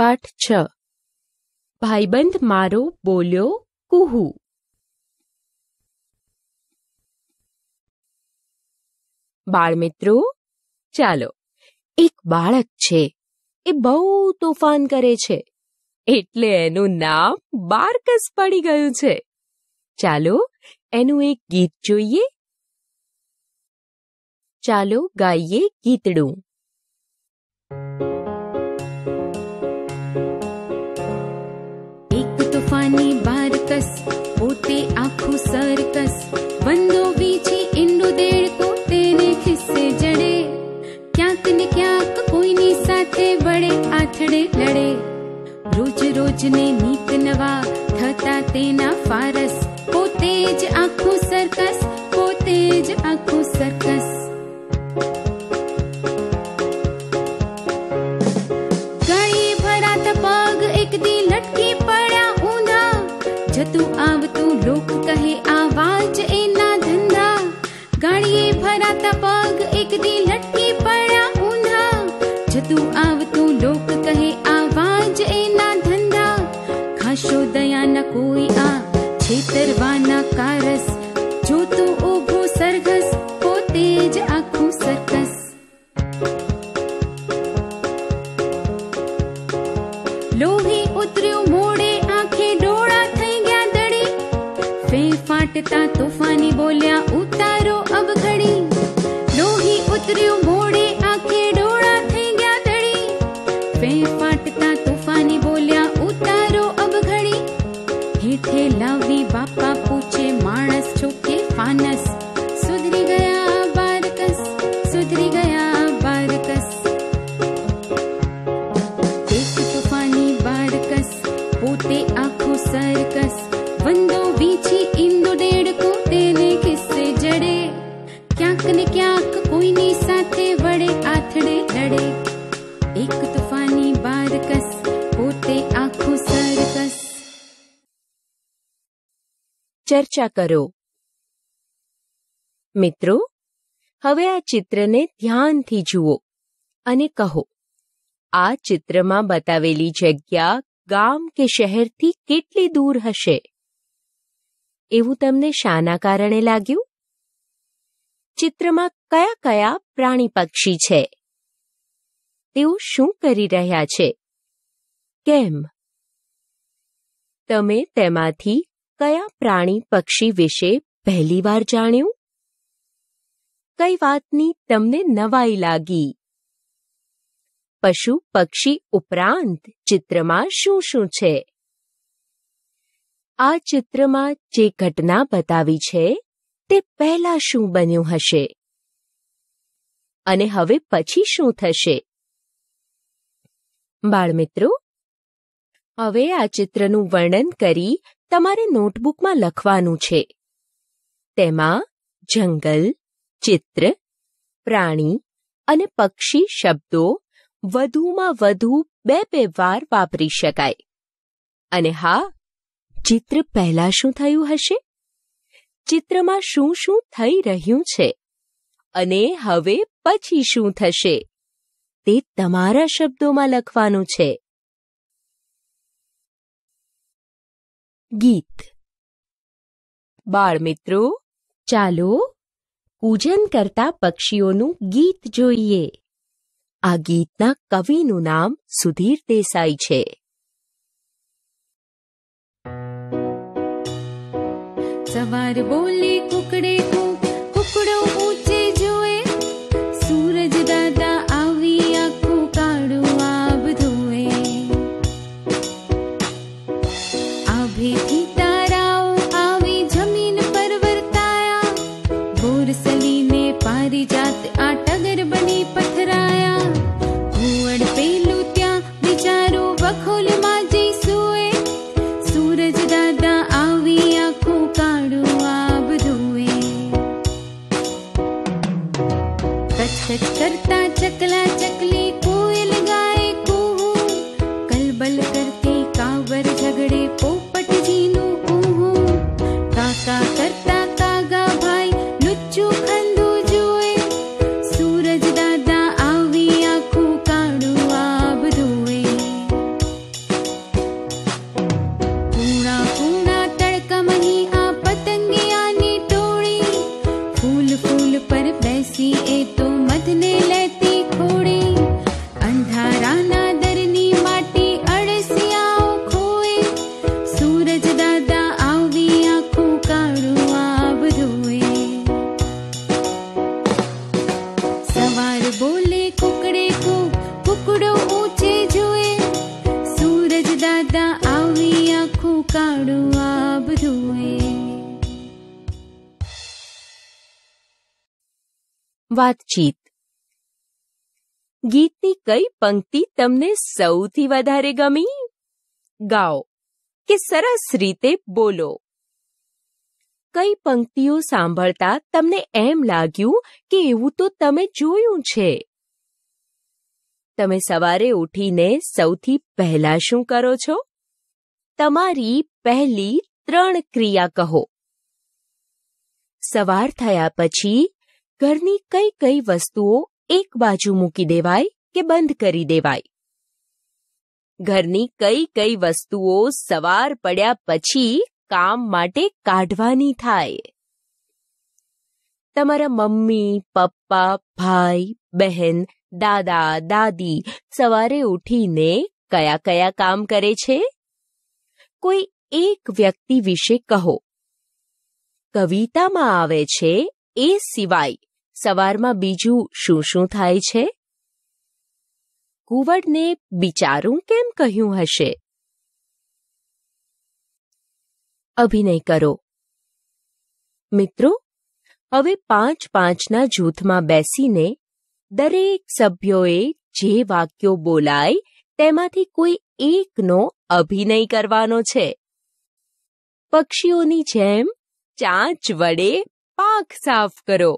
પાઠ છ ભાઈબંધ મારો બોલ્યો કુહુ બાળમિત્રો ચાલો એક બાળક છે એ બહુ તોફાન કરે છે એટલે એનું નામ બારકસ પડી ગયું છે ચાલો એનું એક ગીત જોઈએ ચાલો ગાઈએ ગીતડું આખું સરકસ જડે ક્યાંક ક્યાંક કોઈની સાથે વળે આથડે લડે રોજ રોજ ને નીત થતા તેના ફારસ પોતે જ આખું સરકસ પોતે જ આખું સરકસ दिल entre o ચર્ચા કરો મિત્રો હવે આ ચિત્રને ધ્યાનથી જુઓ અને કહો આ ચિત્રમાં બતાવેલી જગ્યા ગામ કે શહેરથી કેટલી દૂર હશે એવું તમને શાના કારણે લાગ્યું ચિત્રમાં કયા કયા પ્રાણી પક્ષી છે તેઓ શું કરી રહ્યા છે કેમ તમે તેમાંથી કયા પ્રાણી પક્ષી વિશે પહેલીવાર જાણ્યું કઈ વાતની તમને નવાઈ લાગી પશુ પક્ષી ઉપરાંત ચિત્રમાં શું શું છે આ ચિત્રમાં જે ઘટના બતાવી છે તે પહેલા શું બન્યું હશે અને હવે પછી શું થશે બાળમિત્રો હવે આ ચિત્રનું વર્ણન કરી તમારે નોટબુકમાં લખવાનું છે તેમાં જંગલ ચિત્ર પ્રાણી અને પક્ષી શબ્દો વધુમાં વધુ બે બે વાર વાપરી શકાય અને હા ચિત્ર પહેલા શું થયું હશે ચિત્રમાં શું શું થઈ રહ્યું છે અને હવે પછી શું થશે તે તમારા શબ્દોમાં લખવાનું છે ગીત બાળ મિત્રો ચાલો કૂજન કરતા પક્ષીઓનું ગીત જોઈએ આ ગીતના કવિનું નામ સુધીર દેસાઈ છે સવાર બોલી કુકડે કુકડો ઊંચે વાતચીત ગીતની કઈ પંક્તિ તમને સૌથી વધારે ગમી ગાઓ કે સરસ રીતે બોલો કઈ પંક્તિઓ સાંભળતા તમને એમ લાગ્યું કે એવું તો તમે જોયું છે તમે સવારે ઉઠીને સૌથી પહેલા શું કરો છો તમારી પહેલી ત્રણ ક્રિયા કહો સવાર થયા પછી ઘરની કઈ કઈ વસ્તુઓ એક બાજુ મૂકી દેવાય કે બંધ કરી દેવાય ઘરની કઈ કઈ વસ્તુઓ સવાર પડ્યા પછી કામ માટે કાઢવાની થાય તમારા મમ્મી પપ્પા ભાઈ બહેન દાદા દાદી સવારે ઉઠીને કયા કયા કામ કરે છે કોઈ એક વ્યક્તિ વિશે કહો કવિતામાં આવે છે એ સિવાય સવારમાં બીજું શું શું થાય છે કુંવરને બિચારું કેમ કહ્યું હશે અભિનય કરો મિત્રો હવે પાંચ પાંચના જૂથમાં બેસીને દરેક સભ્યોએ જે વાક્યો બોલાય તેમાંથી કોઈ એકનો અભિનય કરવાનો છે પક્ષીઓની જેમ ચાંચ વડે પાંખ સાફ કરો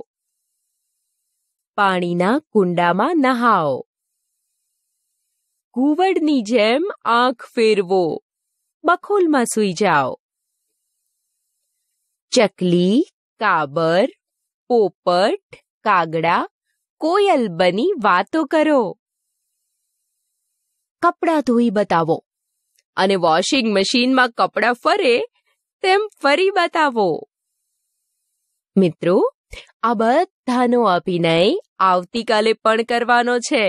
પાણીના કુંડામાં નહાઓ ઘુવડની જેમ આંખ ફેરવો બખોલમાં સુઈ જાઓ ચકલી કાબર પોપટ કાગડા કોયલ બની વાતો કરો કપડાં ધોઈ બતાવો અને વોશિંગ મશીનમાં કપડાં ફરે તેમ ફરી બતાવો મિત્રો આ બધાનો અભિનય આવતીકાલે પણ કરવાનો છે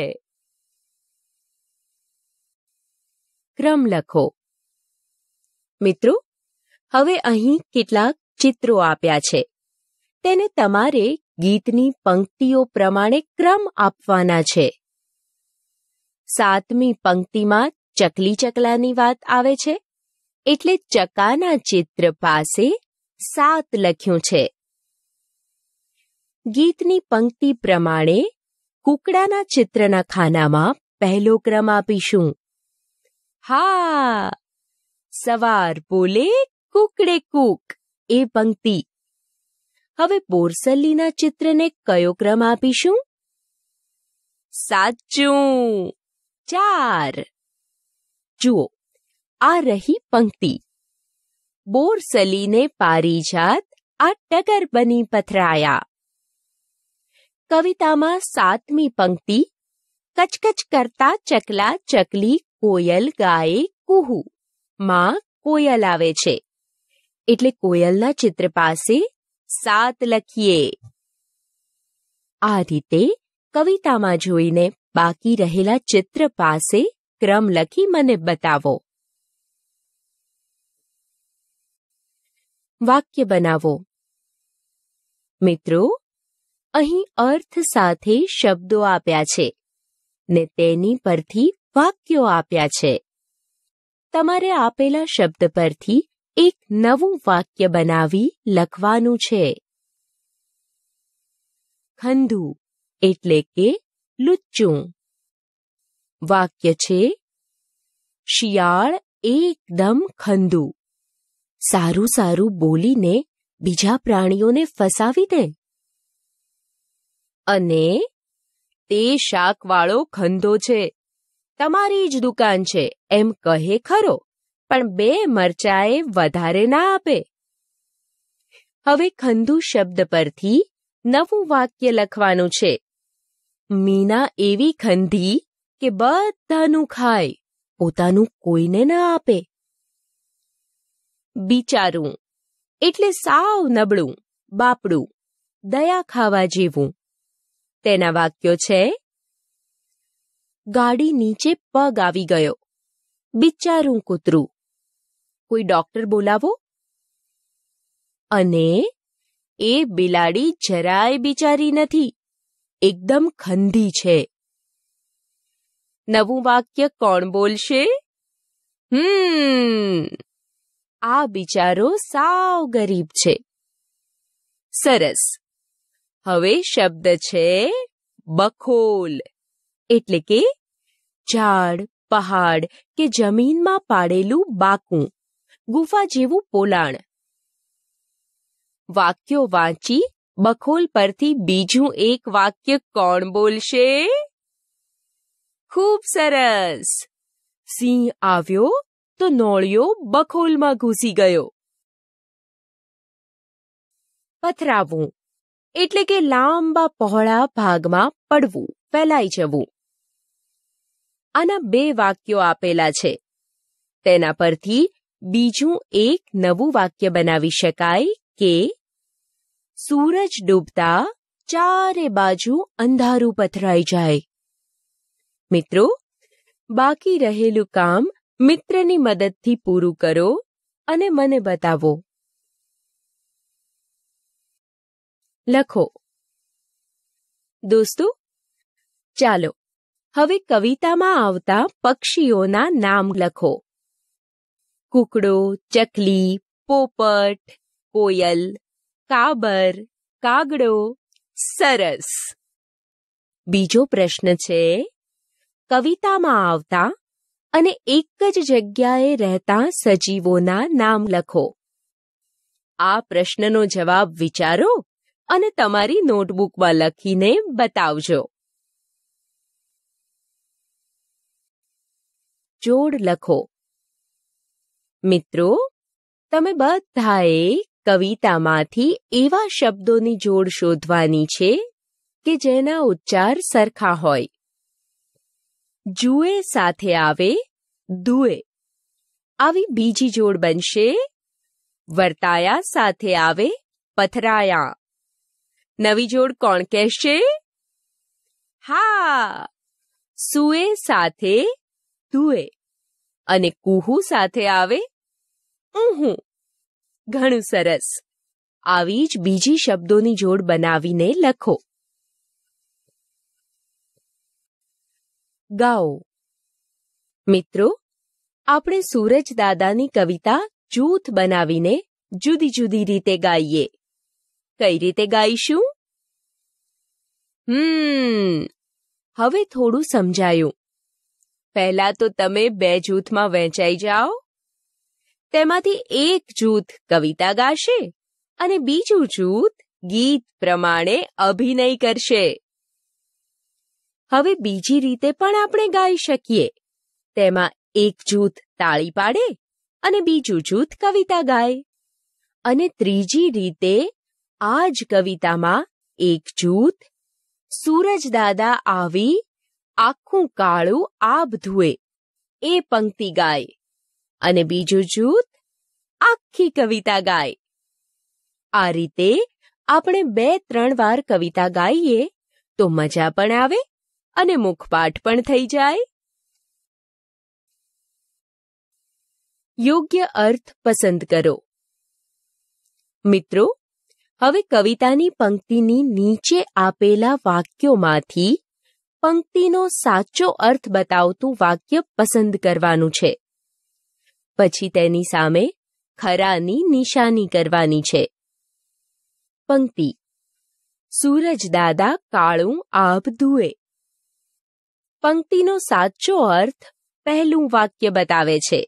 ક્રમ લખો મિત્રો હવે અહીં કેટલાક ચિત્રો આપ્યા છે તેને તમારે ગીતની પંક્તિઓ પ્રમાણે ક્રમ આપવાના છે સાતમી પંક્તિમાં ચકલી ચકલાની વાત આવે છે એટલે ચકાના ચિત્ર પાસે સાત લખ્યું છે ગીતની પંક્તિ પ્રમાણે કુકડાના ચિત્રના ખાનામાં પહેલો ક્રમ આપીશું હા સવાર બોલે કુકડે કુક એ પંક્તિ હવે બોરસલ્લીના ચિત્રને કયો ક્રમ આપીશું સાચું ચાર જુઓ આ રહી પંક્તિ બોરસલીને પારીજાત આ ટગર બની પથરાયા કવિતામાં સાતમી પંક્તિ કચકચ કરતા ચકલા ચકલી કોયલ ગાય કુહુ માં કોયલ આવે છે એટલે કોયલના ચિત્ર પાસે સાત લખીએ આ રીતે કવિતામાં જોઈને બાકી રહેલા ચિત્ર પાસે ક્રમ લખી મને બતાવો વાક્ય બનાવો મિત્રો અહીં અર્થ સાથે શબ્દો આપ્યા છે ને તેની પરથી વાક્યો આપ્યા છે તમારે આપેલા શબ્દ પરથી એક નવું વાક્ય બનાવી લખવાનું છે ખંધુ એટલે કે લુચ્ચું વાક્ય છે શિયાળ એકદમ ખંધુ સારું સારું બોલીને બીજા પ્રાણીઓને ફસાવી દે અને તે શાકવાળો ખંધો છે તમારી જ દુકાન છે એમ કહે ખરો પણ બે મરચાએ વધારે ના આપે હવે ખંધુ શબ્દ પરથી નવું વાક્ય લખવાનું છે મીના એવી ખંધી કે બધાનું ખાય પોતાનું કોઈને ના આપે બિચારું એટલે સાવ નબળું બાપડું દયા ખાવા જેવું તેના વાક્યો છે ગાડી નીચે પગ આવી ગયો બિચારું કૂતરું કોઈ ડોક્ટર બોલાવો અને એ બિલાડી જરાય બિચારી નથી એકદમ ખંધી છે નવું વાક્ય કોણ બોલશે હમ આ બિચારો સાવ ગરીબ છે સરસ હવે શબ્દ છે બખૂલ એટલે કે ઝાડ પહાડ કે જમીન માં પાડેલું બાકું ગુફા જેવું પોલાણ વાક્યો વાંચી બખૂલ પરથી બીજું એક વાક્ય કોણ બોલશે ખૂબ સરસ સિંહ આવ્યો તો નોળિયો બખૂલ માં ઘૂસી ગયો પત્રવુ એટલે કે લાંબા પહોળા ભાગમાં પડવું ફેલાઈ જવું આના બે વાક્યો આપેલા છે તેના પરથી બીજું એક નવું વાક્ય બનાવી શકાય કે સૂરજ ડૂબતા ચારે બાજુ અંધારું પથરાઈ જાય મિત્રો બાકી રહેલું કામ મિત્રની મદદથી પૂરું કરો અને મને બતાવો લખો દોસ્તો ચાલો હવે કવિતામાં આવતા પક્ષીઓના નામ લખો કુકડો ચકલી પોપટ કોયલ કાબર કાગડો સરસ બીજો પ્રશ્ન છે કવિતામાં આવતા અને એક જ જગ્યાએ રહેતા સજીવોના નામ લખો આ પ્રશ્નનો જવાબ વિચારો અને તમારી નોટબુકમાં લખીને બતાવજો જોડ લખો મિત્રો તમે બધાએ કવિતામાંથી એવા શબ્દોની જોડ શોધવાની છે કે જેના ઉચ્ચાર સરખા હોય જુએ સાથે આવે દુએ આવી બીજી જોડ બનશે વર્તાયા સાથે આવે પથરાયા નવી જોડ કોણ કહેશે હા સુએ સાથે તુએ અને કુહુ સાથે આવે ઊહું ઘણું સરસ આવી જ બીજી શબ્દોની જોડ બનાવીને લખો ગાઓ મિત્રો આપણે સૂરજ દાદાની કવિતા જૂથ બનાવીને જુદી જુદી રીતે ગાઈએ કઈ રીતે ગાઈશું હમ હવે થોડું સમજાયું પહેલા તો તમે બે જૂથમાં વહેંચાઈ જાઓ તેમાંથી એક જૂથ કવિતા ગાશે અને બીજું જૂથ ગીત પ્રમાણે અભિનય કરશે હવે બીજી રીતે પણ આપણે ગાઈ શકીએ તેમાં એક જૂથ તાળી પાડે અને બીજું જૂથ કવિતા ગાય અને ત્રીજી રીતે આ જ કવિતામાં એક જૂથ સૂરજદાદા આવી આખું કાળું આબ ધુએ એ પંક્તિ ગાય અને બીજું જૂથ આખી કવિતા ગાય આ રીતે આપણે બે ત્રણ વાર કવિતા ગાઈએ તો મજા પણ આવે અને મુખપાઠ પણ થઈ જાય યોગ્ય અર્થ પસંદ કરો મિત્રો હવે કવિતાની પંક્તિની નીચે આપેલા વાક્યોમાંથી પંક્તિનો સાચો અર્થ બતાવતું વાક્ય પસંદ કરવાનું છે પછી તેની સામે ખરાની નિશાની કરવાની છે પંક્તિ સૂરજ દાદા કાળું આભ ધુએ પંક્તિનો સાચો અર્થ પહેલું વાક્ય બતાવે છે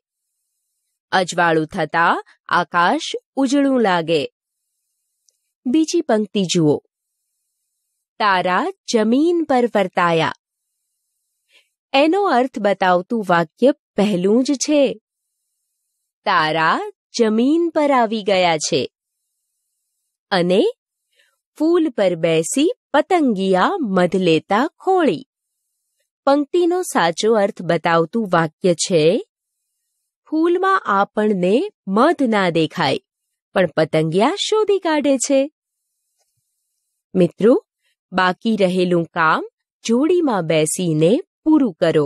અજવાળું થતા આકાશ ઉજળું લાગે બીજી પંક્તિ જુઓ તારા જમીન પર વર્તાયા એનો અર્થ બતાવતું વાક્ય પહેલું જ છે તારા જમીન પર આવી ગયા છે અને ફૂલ પર બેસી પતંગિયા મધ લેતા ખોળી પંક્તિનો સાચો અર્થ બતાવતું વાક્ય છે ફૂલમાં આપણને મધ ના દેખાય પણ પતંગિયા શોધી કાઢે છે મિત્રો બાકી રહેલું કામ જોડીમાં બેસીને પૂરું કરો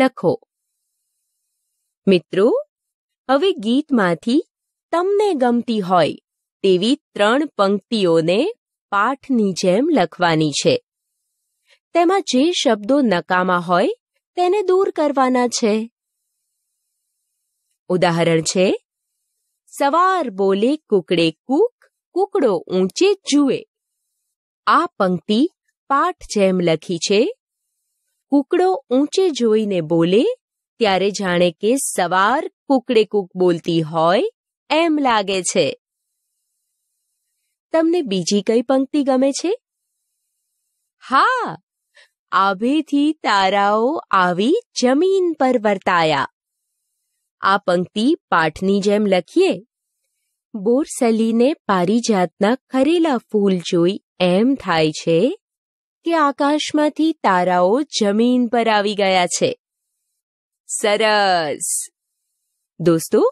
લખો મિત્રો હવે ગીતમાંથી તમને ગમતી હોય તેવી ત્રણ પંક્તિઓને પાઠની જેમ લખવાની છે તેમાં જે શબ્દો નકામા હોય તેને દૂર કરવાના છે ઉદાહરણ છે સવાર બોલે કુકડે કૂક કુકડો ઊંચે જુએ આ પંક્તિ પાઠ જેમ લખી છે કુકડો ઊંચે જોઈને બોલે ત્યારે જાણે કે સવાર કુકડે કૂક બોલતી હોય એમ લાગે છે તમને બીજી કઈ પંક્તિ ગમે છે હા આભેથી તારાઓ આવી જમીન પર વર્તાયા આ પંક્તિ પાઠની જેમ લખીએ બોરસલીને પારિજાતના ખરેલા ફૂલ જોઈ એમ થાય છે કે આકાશમાંથી તારાઓ જમીન પર આવી ગયા છે સરસ દોસ્તો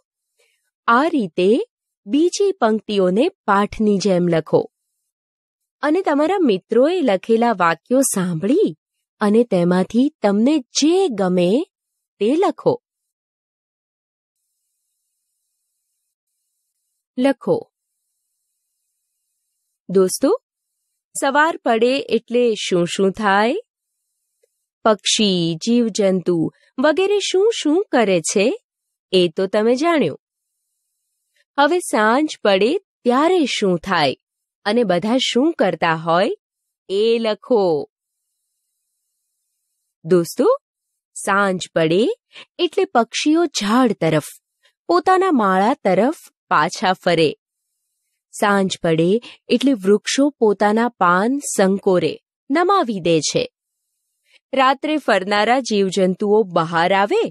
આ રીતે બીજી પંક્તિઓને પાઠની જેમ લખો અને તમારા મિત્રોએ લખેલા વાક્યો સાંભળી અને તેમાંથી તમને જે ગમે તે લખો લખો દોસ્તો સવાર પડે એટલે શું શું થાય પક્ષી જીવજંતુ વગેરે શું શું કરે છે એ તો તમે જાણ્યું હવે સાંજ પડે ત્યારે શું થાય અને બધા શું કરતા હોય એ લખો દોસ્તો સાંજ પડે એટલે પક્ષીઓ ઝાડ તરફ પોતાના માળા તરફ પાછા ફરે સાંજ પડે એટલે વૃક્ષો પોતાના પાન સંકોરે નમાવી દે છે રાત્રે ફરનારા જીવજંતુઓ બહાર આવે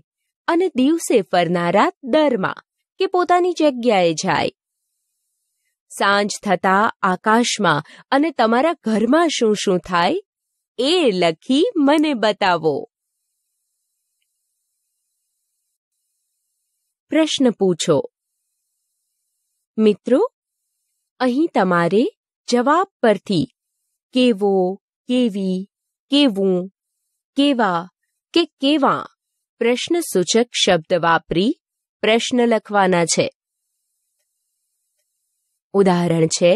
અને દિવસે ફરનારા દરમાં કે પોતાની જગ્યાએ જાય સાંજ થતા આકાશમાં અને તમારા ઘરમાં શું શું થાય એ લખી મને બતાવો પ્રશ્ન પૂછો મિત્રો અહીં તમારે જવાબ પરથી કેવો કેવી કેવું કેવા કે કેવા પ્રશ્ન સૂચક શબ્દ વાપરી પ્રશ્ન લખવાના છે ઉદાહરણ છે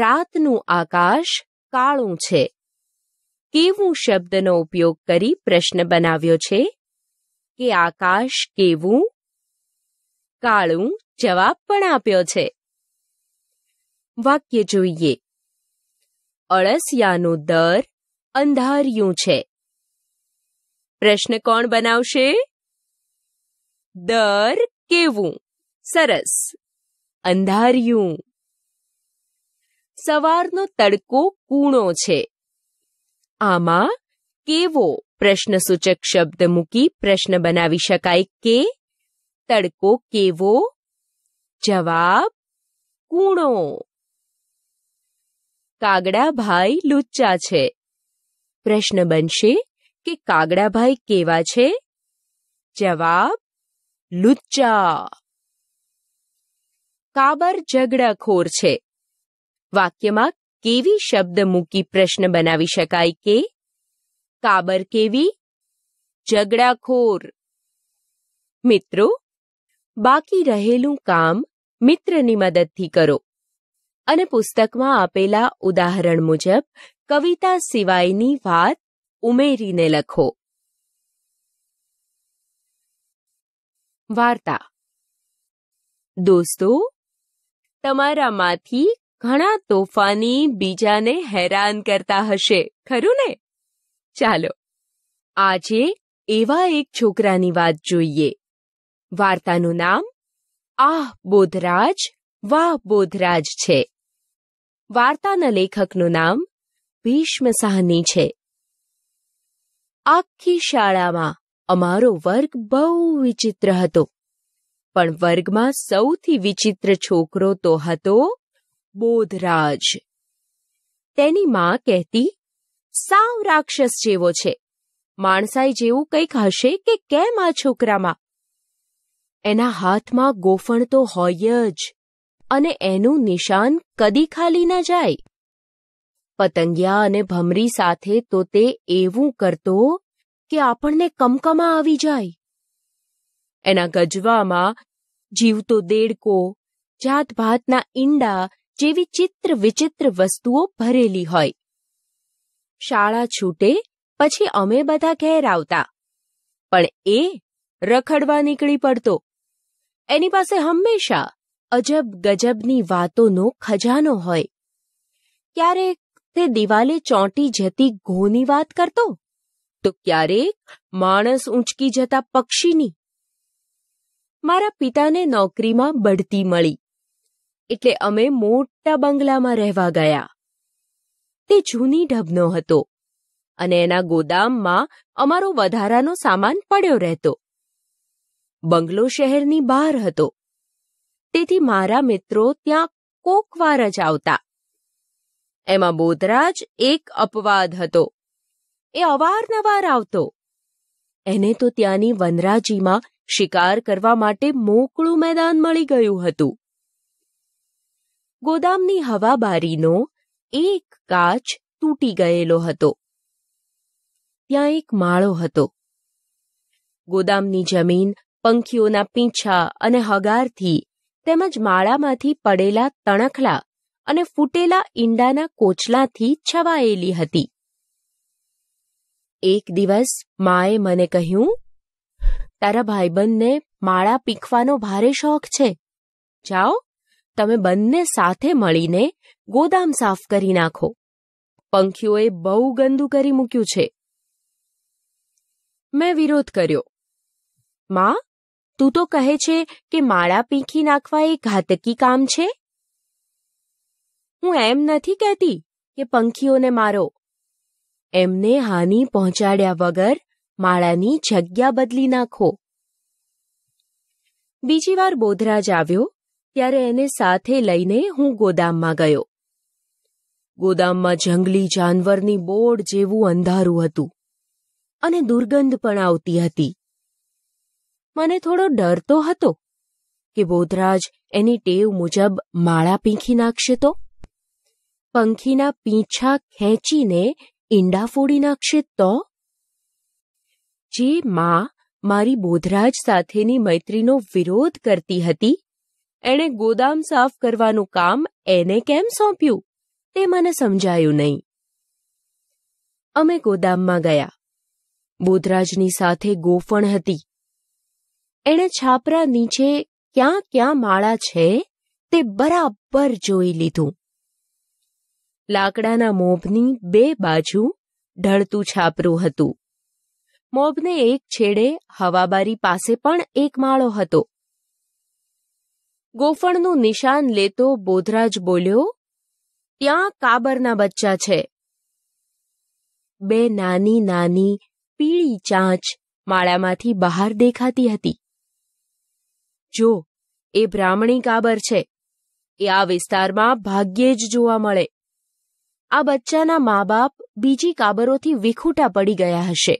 રાતનું આકાશ કાળું છે કેવું શબ્દનો ઉપયોગ કરી પ્રશ્ન બનાવ્યો છે કે આકાશ કેવું કાળું જવાબ પણ આપ્યો છે વાક્ય જોઈએ અળસિયાનો દર અંધાર્યું છે પ્રશ્ન કોણ બનાવશે દર કેવું સરસ અંધાર્યું સવારનો તડકો કૂણો છે આમાં કેવો પ્રશ્ન સૂચક શબ્દ મૂકી પ્રશ્ન બનાવી શકાય કે તડકો કેવો जवाब कूणो कागड़ा भाई लुच्चा छे प्रश्न बनशे कि कागड़ा भाई केवा छे जवाब लुच्चा काबर झगड़ा खोर छे वाक्य में केवी शब्द मुकी प्रश्न बना शकाय के काबर केवी झगड़ा खोर मित्रों बाकी रहेलू काम મિત્રની મદદથી કરો અને પુસ્તકમાં આપેલા ઉદાહરણ મુજબ કવિતા સિવાયની વાત ઉમેરીને લખો વાર્તા દોસ્તો તમારામાંથી ઘણા તોફાની બીજાને હેરાન કરતા હશે ખરું ને ચાલો આજે એવા એક છોકરાની વાત જોઈએ વાર્તાનું નામ આ બોધરાજ વાહ બોધરાજ છે વાર્તાના લેખકનું નામ ભીષ્મ સાહની છે આખી શાળામાં અમારો વર્ગ બહુ વિચિત્ર હતો પણ વર્ગમાં સૌથી વિચિત્ર છોકરો તો હતો બોધરાજ તેની મા કહેતી સાવ રાક્ષસ જેવો છે માણસાઈ જેવું કંઈક હશે કે કેમ આ છોકરામાં એના હાથમાં ગોફણ તો હોય જ અને એનું નિશાન કદી ખાલી ન જાય પતંગિયા અને ભમરી સાથે તો તે એવું કરતો કે આપણને કમકમા આવી જાય એના ગજવામાં જીવતો દેડકો જાતભાતના ઈંડા જેવી ચિત્ર વિચિત્ર વસ્તુઓ ભરેલી હોય શાળા છૂટે પછી અમે બધા ઘેર આવતા પણ એ રખડવા નીકળી પડતો એની પાસે હંમેશા અજબ ગજબની વાતોનો ખજાનો હોય ક્યારેક તે દિવાલે ચોંટી જતી ઘોની વાત કરતો તો ક્યારેક માણસ ઊંચકી જતા પક્ષીની મારા પિતાને નોકરીમાં બઢતી મળી એટલે અમે મોટા બંગલામાં રહેવા ગયા તે જૂની ઢબનો હતો અને એના ગોદામમાં અમારો વધારાનો સામાન પડ્યો રહેતો બંગલો શહેરની બહાર હતો તેથી મારા મિત્રો ત્યાં કોકવાર જ આવતા એમાં બોધરાજ એક અપવાદ હતો એ અવારનવાર આવતો એને તો ત્યાંની વનરાજીમાં શિકાર કરવા માટે મોકળું મેદાન મળી ગયું હતું ગોદામની હવાબારીનો એક કાચ તૂટી ગયેલો હતો ત્યાં એક માળો હતો ગોદામની જમીન પંખીઓના પીંછા અને હગારથી તેમજ માળામાંથી પડેલા તણખલા અને ફૂટેલા ઈંડાના કોચલાથી છવાયેલી હતી એક દિવસ માએ મને કહ્યું તારા ભાઈબંધને માળા પીખવાનો ભારે શોખ છે જાઓ તમે બંને સાથે મળીને ગોદામ સાફ કરી નાખો પંખીઓએ બહુ ગંદુ કરી મૂક્યું છે મેં વિરોધ કર્યો માં તું તો કહે છે કે માળા પીંખી નાખવા એ ઘાતકી કામ છે હું એમ નથી કહેતી કે પંખીઓને મારો એમને હાનિ પહોંચાડ્યા વગર માળાની જગ્યા બદલી નાખો બીજી વાર બોધરાજ આવ્યો ત્યારે એને સાથે લઈને હું ગોદામમાં ગયો ગોદામમાં જંગલી જાનવરની બોર્ડ જેવું અંધારું હતું અને દુર્ગંધ પણ આવતી હતી મને થોડો ડર તો હતો કે બોધરાજ એની ટેવ મુજબ માળા પીંખી નાખશે તો પંખીના પીંછા ખેંચીને ઈંડા ફોડી નાખશે તો જે મા મારી બોધરાજ સાથેની મૈત્રીનો વિરોધ કરતી હતી એણે ગોદામ સાફ કરવાનું કામ એને કેમ સોંપ્યું તે મને સમજાયું નહીં અમે ગોદામમાં ગયા બોધરાજની સાથે ગોફણ હતી એણે છાપરા નીચે ક્યાં ક્યાં માળા છે તે બરાબર જોઈ લીધું લાકડાના મોભની બે બાજુ ઢળતું છાપરું હતું મોભને એક છેડે હવાબારી પાસે પણ એક માળો હતો ગોફણનું નિશાન લેતો બોધરાજ બોલ્યો ત્યાં કાબરના બચ્ચા છે બે નાની નાની પીળી ચાંચ માળામાંથી બહાર દેખાતી હતી જો એ બ્રાહ્મણી કાબર છે એ આ વિસ્તારમાં ભાગ્યે જ જોવા મળે આ બચ્ચાના મા બાપ બીજી કાબરોથી વિખૂટા પડી ગયા હશે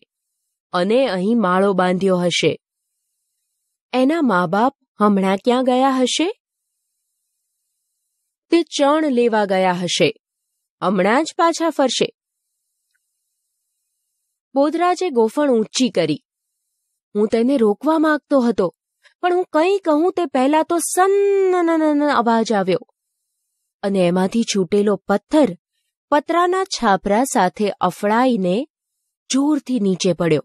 અને અહીં માળો બાંધ્યો હશે એના મા બાપ હમણાં ક્યાં ગયા હશે તે ચણ લેવા ગયા હશે હમણાં જ પાછા ફરશે બોધરાજે ગોફણ ઊંચી કરી હું તેને રોકવા માંગતો હતો પણ હું કંઈ કહું તે પહેલા તો સન્ન અવાજ આવ્યો અને એમાંથી છૂટેલો પથ્થર પતરાના છાપરા સાથે અફડાઈને જોરથી નીચે પડ્યો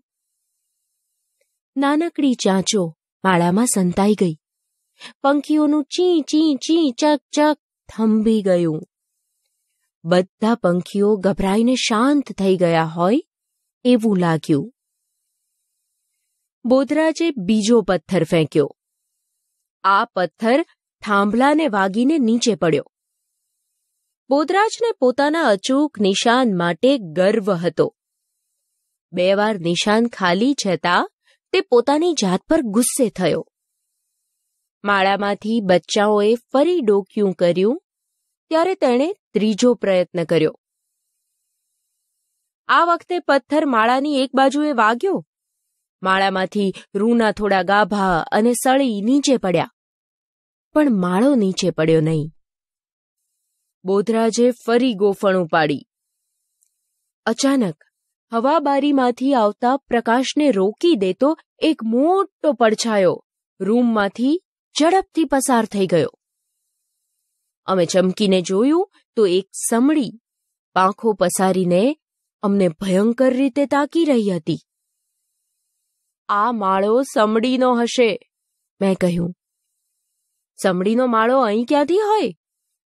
નાનકડી ચાંચો માળામાં સંતાઈ ગઈ પંખીઓનું ચી ચી ચી ચક ચક થંભી ગયું બધા પંખીઓ ગભરાઈને શાંત થઈ ગયા હોય એવું લાગ્યું બોધરાજે બીજો પથ્થર ફેંક્યો આ પથ્થર થાંભલાને વાગીને નીચે પડ્યો બોધરાજને પોતાના અચૂક નિશાન માટે ગર્વ હતો બે વાર નિશાન ખાલી જતાં તે પોતાની જાત પર ગુસ્સે થયો માળામાંથી બચ્ચાઓએ ફરી ડોક્યું કર્યું ત્યારે તેણે ત્રીજો પ્રયત્ન કર્યો આ વખતે પથ્થર માળાની એક બાજુએ વાગ્યો માળામાંથી રૂના થોડા ગાભા અને સળી નીચે પડ્યા પણ માળો નીચે પડ્યો નહીં બોધરાજે ફરી ગોફણ ઉપાડી અચાનક હવાબારીમાંથી આવતા પ્રકાશને રોકી દેતો એક મોટો પડછાયો રૂમમાંથી ઝડપથી પસાર થઈ ગયો અમે ચમકીને જોયું તો એક સમળી પાંખો પસારીને અમને ભયંકર રીતે તાકી રહી હતી આ માળો સમડીનો હશે મેં કહ્યું સમડીનો માળો અહીં ક્યાંથી હોય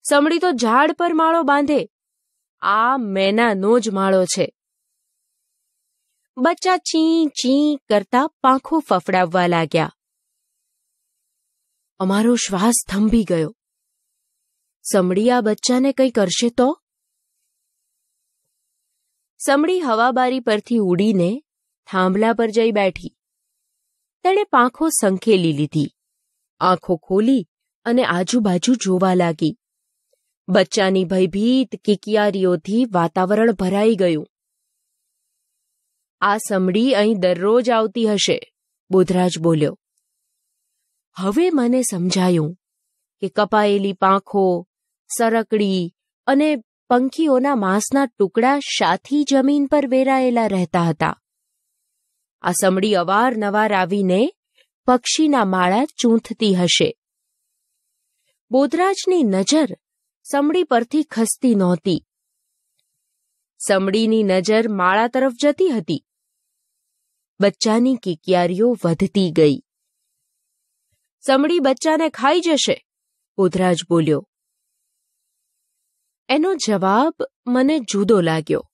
સમડી તો ઝાડ પર માળો બાંધે આ મેનાનો જ માળો છે બચ્ચા ચી ચી કરતા પાંખો ફફડાવવા લાગ્યા અમારો શ્વાસ થંભી ગયો સમડી આ બચ્ચાને કંઈ કરશે તો સમડી હવાબારી પરથી ઉડીને થાંભલા પર જઈ બેઠી તેણે પાંખો સંખેલી લીધી આંખો ખોલી અને આજુબાજુ જોવા લાગી બચ્ચાની ભયભીત કિકિયારીઓથી વાતાવરણ ભરાઈ ગયું આ સમડી અહીં દરરોજ આવતી હશે બોધરાજ બોલ્યો હવે મને સમજાયું કે કપાયેલી પાંખો સરકડી અને પંખીઓના માંસના ટુકડા શાથી જમીન પર વેરાયેલા રહેતા હતા આ સમડી અવારનવાર આવીને પક્ષીના માળા ચૂંથતી હશે બોધરાજની નજર સમડી પરથી ખસતી નહોતી સમડીની નજર માળા તરફ જતી હતી બચ્ચાની કિકિયારીઓ વધતી ગઈ સમડી બચ્ચાને ખાઈ જશે બોધરાજ બોલ્યો એનો જવાબ મને જુદો લાગ્યો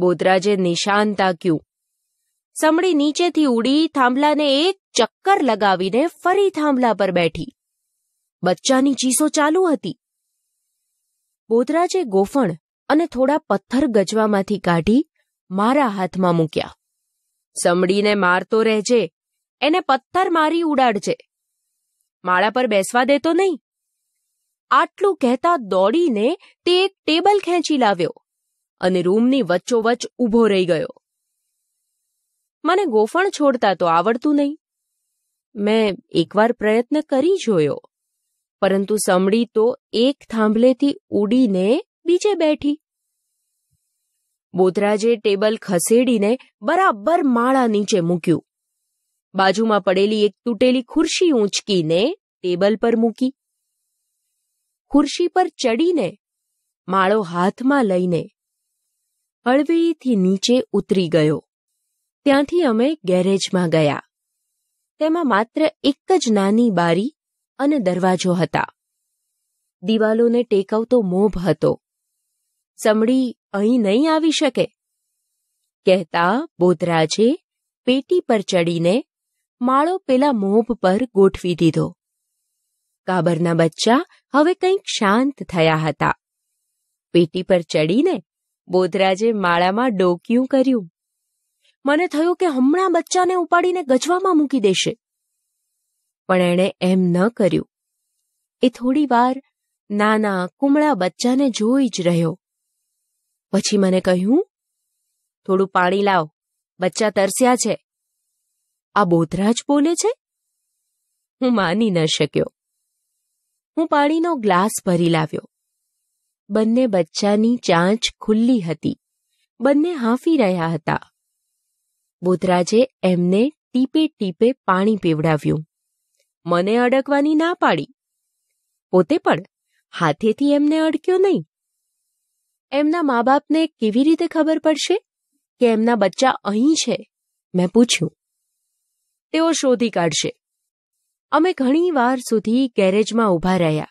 બોધરાજે નિશાન તાક્યું સમડી નીચેથી ઉડી થાંભલાને એક ચક્કર લગાવીને ફરી થાંભલા પર બેઠી બચ્ચાની ચીસો ચાલુ હતી બોધરાજે ગોફણ અને થોડા પથ્થર ગજવામાંથી કાઢી મારા હાથમાં મૂક્યા સમડીને મારતો રહેજે એને પથ્થર મારી ઉડાડજે માળા પર બેસવા દેતો નહીં આટલું કહેતા દોડીને તે એક ટેબલ ખેંચી લાવ્યો અને રૂમની વચ્ચોવચ્ચ ઊભો રહી ગયો મને ગોફણ છોડતા તો આવડતું નહીં મેં એકવાર પ્રયત્ન કરી જોયો પરંતુ સમડી તો એક થાંભલેથી ઉડીને બીજે બેઠી બોતરાજે ટેબલ ખસેડીને બરાબર માળા નીચે મૂક્યું બાજુમાં પડેલી એક તૂટેલી ખુરશી ઊંચકીને ટેબલ પર મૂકી ખુરશી પર ચડીને માળો હાથમાં લઈને હળવેથી નીચે ઉતરી ગયો ત્યાંથી અમે ગેરેજમાં ગયા તેમાં માત્ર એક જ નાની બારી અને દરવાજો હતા દિવાલોને ટેકવતો મોભ હતો સમડી અહીં નહીં આવી શકે કહેતા બોધરાજે પેટી પર ચડીને માળો પેલા મોભ પર ગોઠવી દીધો કાબરના બચ્ચા હવે કંઈક શાંત થયા હતા પેટી પર ચડીને બોધરાજે માળામાં ડોક્યું કર્યું મને થયું કે હમણાં બચ્ચાને ઉપાડીને ગજવામાં મૂકી દેશે પણ એણે એમ ન કર્યું એ થોડી વાર નાના કુમળા બચ્ચાને જોઈ જ રહ્યો પછી મને કહ્યું થોડું પાણી લાવ બચ્ચા તરસ્યા છે આ બોધરાજ બોલે છે હું માની ન શક્યો હું પાણીનો ગ્લાસ ભરી લાવ્યો બંને બચ્ચાની ચાંચ ખુલ્લી હતી બંને હાંફી રહ્યા હતા બોધરાજે એમને ટીપે ટીપે પાણી પીવડાવ્યું મને અડકવાની ના પાડી પોતે પણ હાથેથી એમને અડક્યો નહીં એમના મા બાપને કેવી રીતે ખબર પડશે કે એમના બચ્ચા અહીં છે મેં પૂછ્યું તેઓ શોધી કાઢશે અમે ઘણી વાર સુધી ગેરેજમાં ઊભા રહ્યા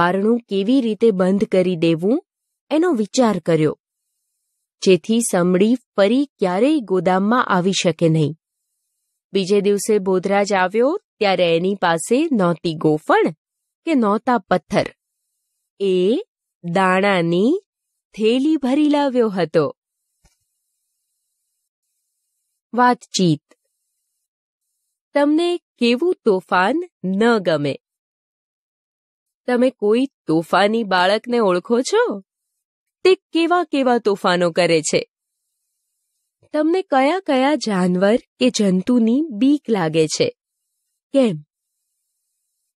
બારણું કેવી રીતે બંધ કરી દેવું એનો વિચાર કર્યો જેથી સમડી ફરી ક્યારેય ગોદામમાં આવી શકે નહીં બીજે દિવસે બોધરાજ આવ્યો ત્યારે એની પાસે નહોતી ગોફણ કે નહોતા પથ્થર એ દાણાની થેલી ભરી લાવ્યો હતો વાતચીત તમને કેવું તોફાન ન ગમે તમે કોઈ તોફાની બાળકને ઓળખો છો તે કેવા કેવા તોફાનો કરે છે તમને કયા કયા જાનવર કે જંતુની બીક લાગે છે કેમ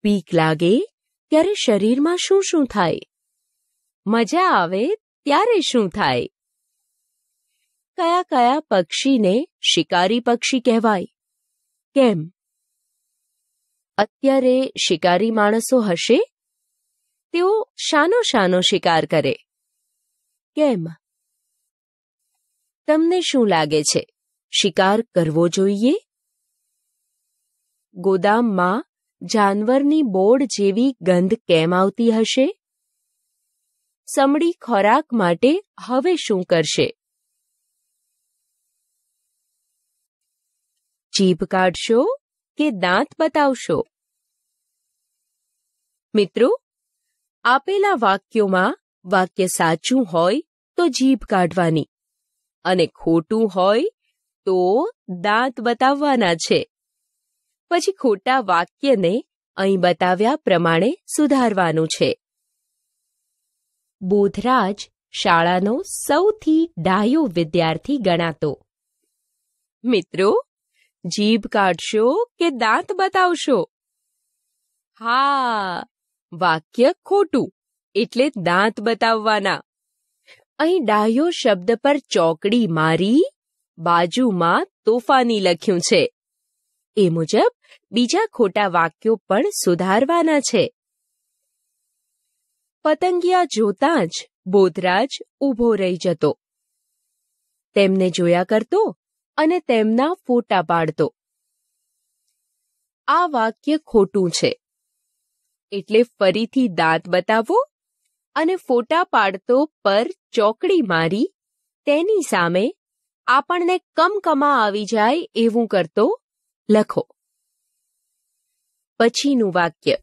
બીક લાગે ત્યારે શરીરમાં શું શું થાય મજા આવે ત્યારે શું થાય કયા કયા પક્ષીને શિકારી પક્ષી કહેવાય કેમ અત્યારે શિકારી માણસો હશે તેઓ શાનો શાનો શિકાર કરે કેમ તમને શું લાગે છે શિકાર કરવો જોઈએ ગોદામમાં જાનવરની બોર્ડ જેવી ગંધ કેમ આવતી હશે સમડી ખોરાક માટે હવે શું કરશે જીભ કાઢશો કે દાંત બતાવશો મિત્રો આપેલા વાક્યોમાં વાક્ય સાચું હોય તો જીભ કાઢવાની અને ખોટું હોય તો દાંત બતાવવાના છે પછી ખોટા વાક્યને અહીં બતાવ્યા પ્રમાણે સુધારવાનું છે બોધરાજ શાળાનો સૌથી ડાયો વિદ્યાર્થી ગણાતો મિત્રો જીભ કાઢશો કે દાંત બતાવશો હા વાક્ય ખોટું એટલે દાંત બતાવવાના અહીં ડાહ્યો શબ્દ પર ચોકડી મારી બાજુમાં તોફાની લખ્યું છે એ મુજબ બીજા ખોટા વાક્યો પણ સુધારવાના છે પતંગિયા જોતા જ બોધરાજ ઊભો રહી જતો તેમને જોયા કરતો અને તેમના ફોટા પાડતો આ વાક્ય ખોટું છે એટલે ફરીથી દાંત બતાવો અને ફોટા પાડતો પર ચોકડી મારી તેની સામે આપણને કમકમા આવી જાય એવું કરતો લખો પછીનું વાક્ય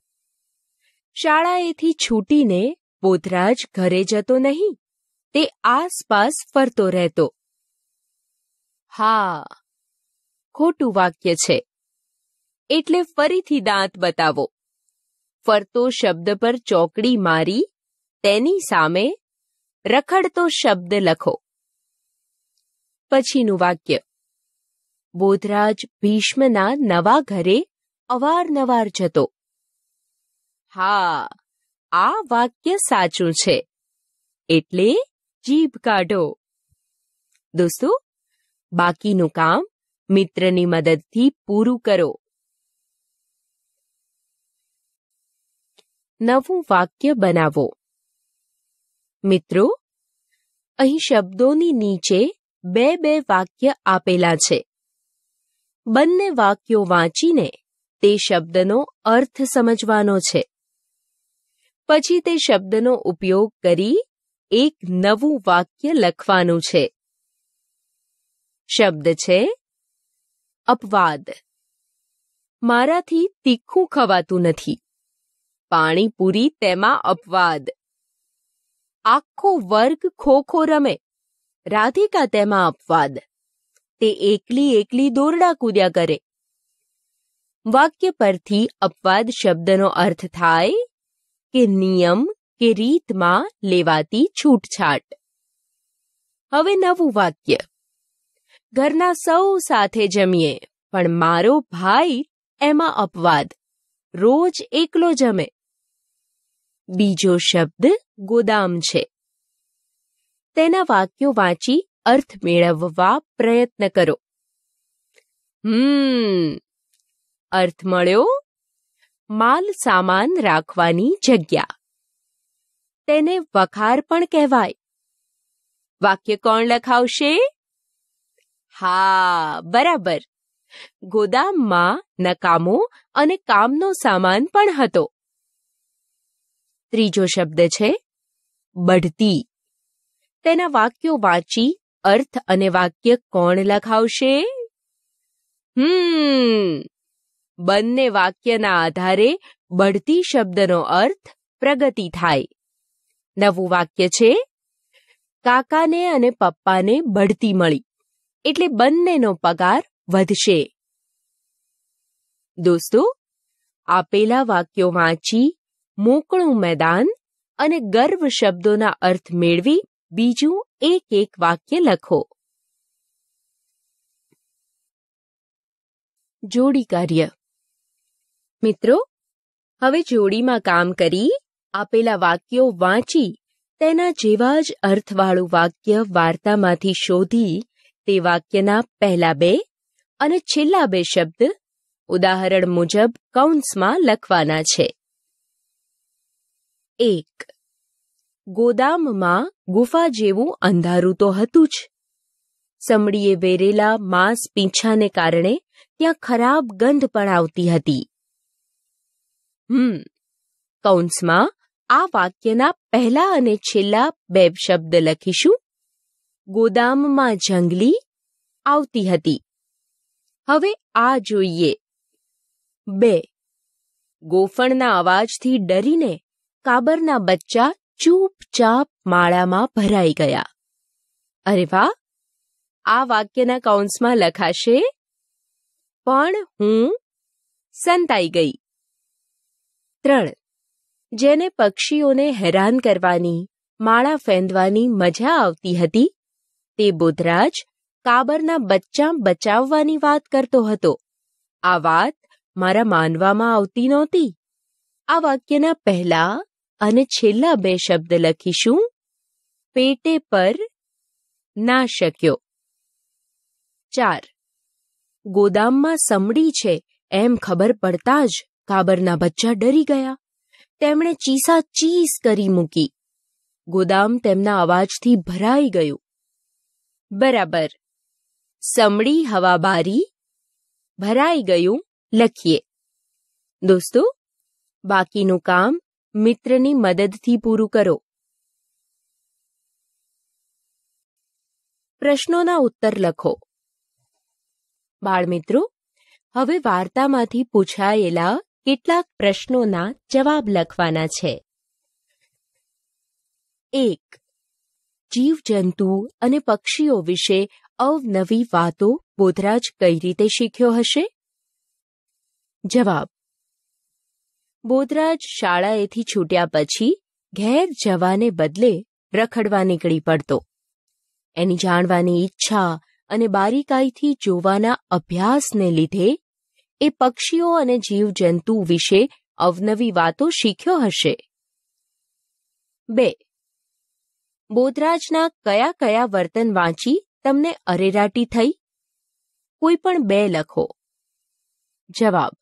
શાળાએથી છૂટીને બોધરાજ ઘરે જતો નહીં તે આસપાસ ફરતો રહેતો હા ખોટું વાક્ય છે એટલે ફરીથી દાંત બતાવો ફરતો શબ્દ પર ચોકડી મારી તેની સામે રખડતો શબ્દ લખો પછીનું વાક્ય બોધરાજ ભીષ્મના નવા ઘરે અવારનવાર જતો હા આ વાક્ય સાચું છે એટલે જીભ કાઢો દોસ્તો બાકીનું કામ મિત્રની મદદથી પૂરું કરો નવું વાક્ય બનાવો મિત્રો અહીં શબ્દોની નીચે બે બે વાક્ય આપેલા છે બંને વાક્યો વાંચીને તે શબ્દનો અર્થ સમજવાનો છે પછી તે શબ્દનો ઉપયોગ કરી એક નવું વાક્ય લખવાનું છે શબ્દ છે અપવાદ મારાથી તીખું ખવાતું નથી પાણીપુરી તેમાં અપવાદ આખો વર્ગ ખોખો રમે રાધિકા તેમાં અપવાદ તે એકલી એકલી દોરડા કૂદ્યા કરે વાક્ય પરથી અપવાદ શબ્દનો અર્થ થાય કે નિયમ કે રીતમાં લેવાતી છૂટછાટ હવે નવું વાક્ય ઘરના સૌ સાથે જમીએ પણ મારો ભાઈ એમાં અપવાદ રોજ એકલો જમે બીજો શબ્દ ગોદામ છે તેના વાક્યો વાંચી અર્થ મેળવવા પ્રયત્ન કરો હમ અર્થ મળ્યો માલ સામાન રાખવાની જગ્યા તેને વખાર પણ કહેવાય વાક્ય કોણ લખાવશે હા બરાબર ગોદામમાં નકામો અને કામનો સામાન પણ હતો ત્રીજો શબ્દ છે બઢતી તેના વાક્યો વાંચી અર્થ અને વાક્ય કોણ લખાવશે હમ બંને વાક્યના આધારે બઢતી શબ્દનો અર્થ પ્રગતિ થાય નવું વાક્ય છે કાકાને અને પપ્પાને બઢતી મળી એટલે બંનેનો પગાર વધશે દોસ્તો આપેલા વાક્યો વાંચી મોકળું મેદાન અને ગર્વ શબ્દોના અર્થ મેળવી બીજું એક એક વાક્ય લખો જોડી કાર્ય મિત્રો હવે જોડીમાં કામ કરી આપેલા વાક્યો વાંચી તેના જેવા જ અર્થવાળું વાક્ય વાર્તામાંથી શોધી તે વાક્યના પહેલા બે અને છેલ્લા બે શબ્દ ઉદાહરણ મુજબ કૌંસમાં લખવાના છે એક ગોદામમાં ગુફા જેવું અંધારું તો હતું જ સમડીએ વેરેલા માંસ પીંછાને કારણે ત્યાં ખરાબ ગંધ પણ આવતી હતી હમ કૌંસમાં આ વાક્યના પહેલા અને છેલ્લા બે શબ્દ લખીશું ગોદામમાં જંગલી આવતી હતી હવે આ જોઈએ બે ગોફણના અવાજથી ડરીને કાબરના બચ્ચા ચૂપચાપ માળામાં ભરાઈ ગયા અરે વાહ આ વાક્યના કૌંસમાં લખાશે પણ હું સંતાઈ ગઈ ત્રણ જેને પક્ષીઓને હેરાન કરવાની માળા ફેંદવાની મજા આવતી હતી તે બુધરાજ કાબરના બચ્ચા બચાવવાની વાત કરતો હતો આ વાત મારા માનવામાં આવતી નહોતી આ વાક્યના પહેલા અને છેલ્લા બે શબ્દ લખીશું પેટે પર ના શક્યો ચાર ગોદામમાં સમડી છે એમ ખબર પડતા જ કાબરના બચ્ચા ડરી ગયા તેમણે ચીસા ચીસ કરી મૂકી ગોદામ તેમના અવાજથી ભરાઈ ગયું બરાબર સમડી હવા બારી ભરાઈ ગયું લખીએ દોસ્તો બાકીનું કામ મિત્રની મદદથી પૂરું કરો પ્રશ્નોના ઉત્તર લખો બાળમિત્રો હવે વાર્તામાંથી પૂછાયેલા કેટલાક પ્રશ્નોના જવાબ લખવાના છે એક જીવજંતુ અને પક્ષીઓ વિશે અવનવી વાતો બોધરાજ કઈ રીતે શીખ્યો હશે જવાબ બોધરાજ શાળાએથી છૂટ્યા પછી ઘેર જવાને બદલે રખડવા નીકળી પડતો એની જાણવાની ઈચ્છા અને બારીકાઈથી જોવાના અભ્યાસને લીધે એ પક્ષીઓ અને જીવજંતુ વિશે અવનવી વાતો શીખ્યો હશે બે બોધરાજના કયા કયા વર્તન વાંચી તમને અરેરાટી થઈ કોઈ પણ બે લખો જવાબ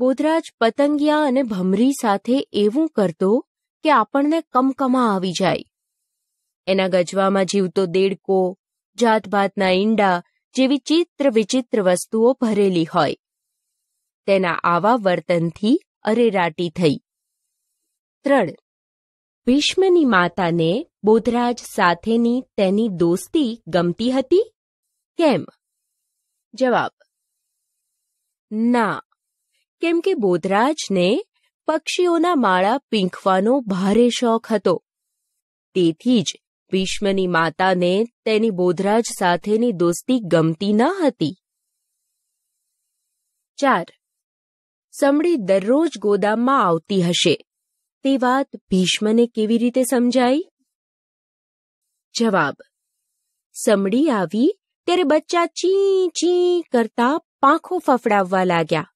બોધરાજ પતંગિયા અને ભમરી સાથે એવું કરતો કે આપણને કમકમા આવી જાય એના ગજવામાં જીવતો દેડકો જાતભાતના ઈંડા જેવી ચિત્ર વિચિત્ર વસ્તુઓ ભરેલી હોય તેના આવા વર્તનથી અરેરાટી થઈ ત્રણ ભીષ્મની માતાને બોધરાજ સાથેની તેની દોસ્તી ગમતી હતી કેમ જવાબ ના કેમ કે બોધરાજને પક્ષીઓના માળા પીંખવાનો ભારે શોખ હતો તેથી જ ભીષ્મની માતાને તેની બોધરાજ સાથેની દોસ્તી ગમતી ન હતી ચાર સમડી દરરોજ ગોદામમાં આવતી હશે તે વાત ભીષ્મને કેવી રીતે સમજાઈ જવાબ સમડી આવી ત્યારે બચ્ચા ચી ચી કરતા પાંખો ફફડાવવા લાગ્યા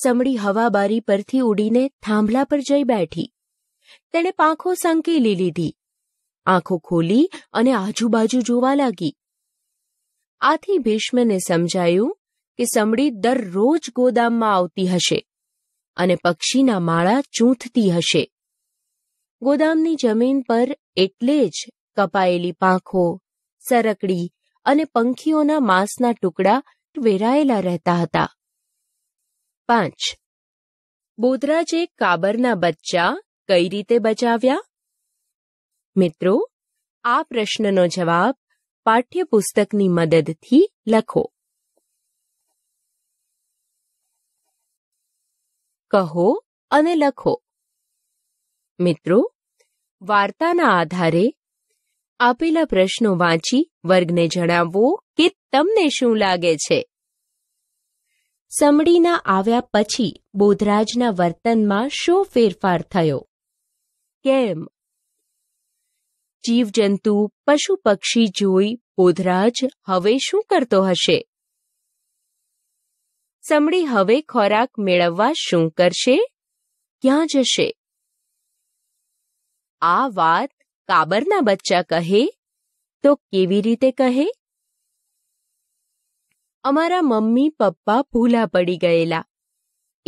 સમડી હવાબારી પરથી ઉડીને થાંભલા પર જઈ બેઠી તેણે પાંખો સંકેલી લીધી આંખો ખોલી અને આજુબાજુ જોવા લાગી આથી ભીષ્મને સમજાયું કે સમડી દરરોજ ગોદામમાં આવતી હશે અને પક્ષીના માળા ચૂંથતી હશે ગોદામની જમીન પર એટલે જ કપાયેલી પાંખો સરકડી અને પંખીઓના માંસના ટુકડા વેરાયેલા રહેતા હતા પાંચ બોધરાજે કાબરના બચ્ચા કઈ રીતે બચાવ્યા મિત્રો આ પ્રશ્નનો જવાબ પાઠ્યપુસ્તકની મદદથી લખો કહો અને લખો મિત્રો વાર્તાના આધારે આપેલા પ્રશ્નો વાંચી વર્ગને જણાવો કે તમને શું લાગે છે સમડીના આવ્યા પછી બોધરાજના વર્તનમાં શું ફેરફાર થયો કેમ જીવજંતુ પશુ પક્ષી જોઈ બોધરાજ હવે શું કરતો હશે સમડી હવે ખોરાક મેળવવા શું કરશે ક્યાં જશે આ વાત કાબરના બચ્ચા કહે તો કેવી રીતે કહે અમારા મમ્મી પપ્પા ભૂલા પડી ગયેલા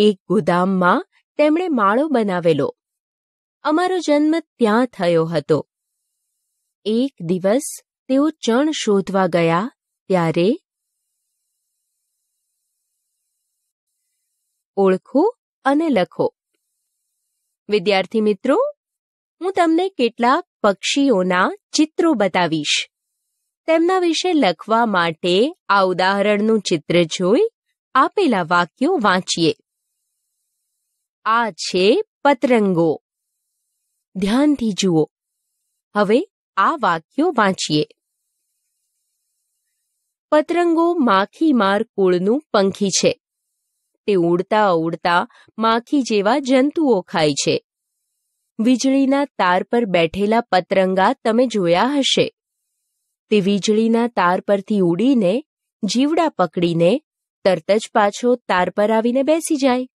એક ગોદામમાં તેમણે માળો બનાવેલો અમારો જન્મ ત્યાં થયો હતો એક દિવસ તેઓ ચણ શોધવા ગયા ત્યારે ઓળખો અને લખો વિદ્યાર્થી મિત્રો હું તમને કેટલાક પક્ષીઓના ચિત્રો બતાવીશ તેમના વિશે લખવા માટે આ ઉદાહરણનું ચિત્ર જોઈ આપેલા વાક્યો વાંચીએ આ છે પતરંગો ધ્યાનથી જુઓ હવે આ વાક્યો વાંચીએ પતરંગો માખીમાર કુળનું પંખી છે તે ઉડતા ઉડતા માખી જેવા જંતુઓ ખાય છે વીજળીના તાર પર બેઠેલા પતરંગા તમે જોયા હશે તે વીજળીના તાર પરથી ઉડીને જીવડા પકડીને તરત જ પાછો તાર પર આવીને બેસી જાય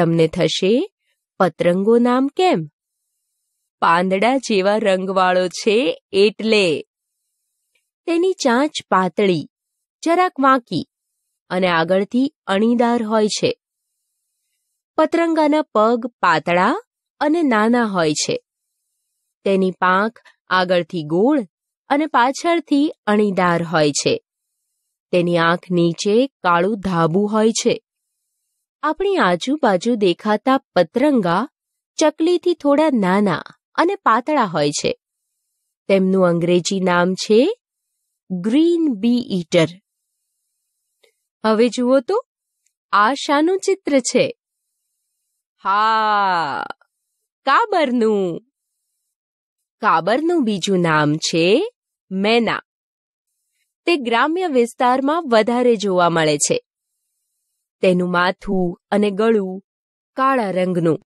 તમને થશે પતરંગો નામ કેમ પાંદડા જેવા રંગવાળો છે એટલે તેની ચાંચ પાતળી જરાક વાંકી અને આગળથી અણીદાર હોય છે પતરંગાના પગ પાતળા અને નાના હોય છે તેની પાંખ આગળથી ગોળ અને પાછળથી અણીદાર હોય છે તેની આંખ નીચે કાળું ધાબું હોય છે આપણી આજુબાજુ દેખાતા પતરંગા ચકલીથી થોડા નાના અને પાતળા હોય છે તેમનું અંગ્રેજી નામ છે ગ્રીન બી ઈટર હવે જુઓ તો આ શાનું ચિત્ર છે હા કાબરનું કાબરનું બીજું નામ છે મેના તે ગ્રામ્ય વિસ્તારમાં વધારે જોવા મળે છે તેનું માથું અને ગળું કાળા રંગનું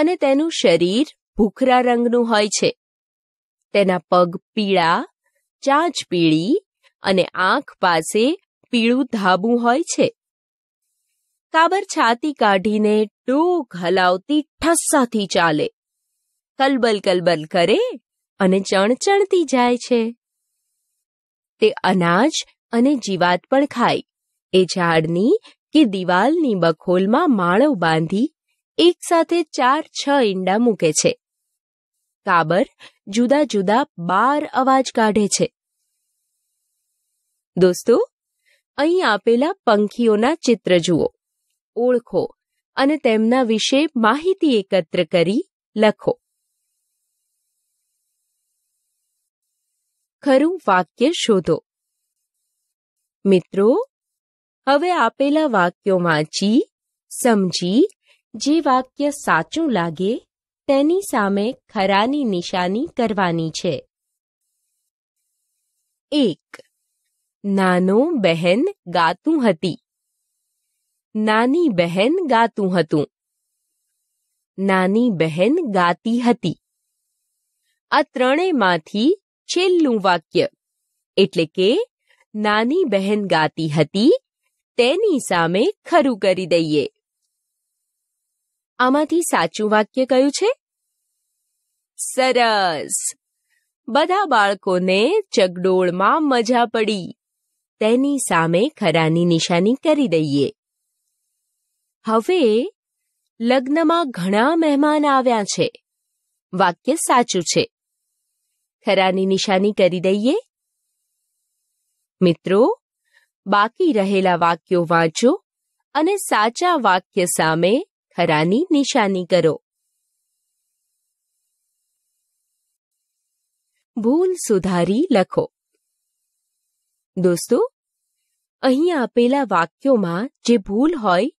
અને તેનું શરીર ભૂખરા રંગનું હોય છે તેના પગ પીળા ચાંચ પીળી અને આંખ પાસે પીળું ધાબું હોય છે કાબર છાતી કાઢીને ડોક હલાવતી ઠસ્સાથી ચાલે કલબલ કલબલ કરે અને ચણચણતી જાય છે તે અનાજ અને જીવાત પણ ખાય એ ઝાડની કે દિવાલની બખોલમાં માળવ બાંધી એકસાથે ચાર છ ઈંડા મૂકે છે કાબર જુદા જુદા બાર અવાજ કાઢે છે દોસ્તો અહીં આપેલા પંખીઓના ચિત્ર જુઓ ઓળખો અને તેમના વિશે માહિતી એકત્ર કરી લખો ખરું વાક્ય શોધો મિત્રો હવે આપેલા વાક્યો વાંચી સમજી જે વાક્ય સાચું લાગે તેની સામે ખરાની નિશાની કરવાની છે એક નાનો બહેન ગાતું હતી નાની બહેન ગાતું હતું નાની બહેન ગાતી હતી આ ત્રણેયમાંથી છેલ્લું વાક્ય એટલે કે નાની બહેન ગાતી હતી તેની સામે ખરું કરી દઈએ આમાંથી સાચું વાક્ય કયું છે સરસ બધા બાળકોને ચગડોળમાં મજા પડી તેની સામે ખરાની નિશાની કરી દઈએ હવે લગ્નમાં ઘણા મહેમાન આવ્યા છે વાક્ય સાચું છે ખરાની નિશાની કરી દઈએ મિત્રો બાકી રહેલા વાક્યો વાંચો અને સાચા વાક્ય સામે ખરાની નિશાની કરો ભૂલ સુધારી લખો દોસ્તો અહીં આપેલા વાક્યોમાં જે ભૂલ હોય